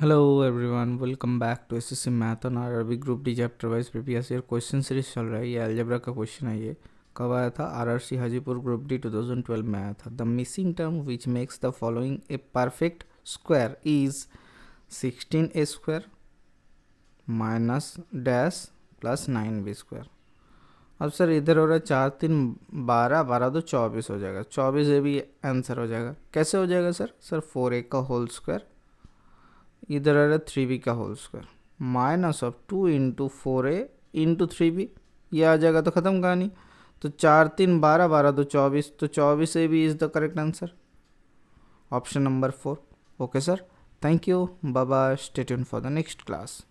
hello everyone welcome back to S S C math on RRB group D chapter wise एस year question series चल रहा है ये algebra का question है ये कब आया था R R C Hajipur group D 2012 में आया था the missing term which makes the following a perfect square is sixteen a square minus dash plus nine b square अब सर इधर हो रहा है चार तीन बारह बारह दो चौबीस हो जाएगा चौबीस ए भी आंसर हो जाएगा कैसे हो जाएगा सर सर फोर ए का होल स्क्वायर इधर आ रहा है थ्री बी का whole square minus of two into four A into three B ये आ जाएगा तो ख़त्म कहानी तो चार तीन बारह बारह दो चौबीस तो चौबीस a b is the correct answer option number four okay sir thank you बाबा stay for the next class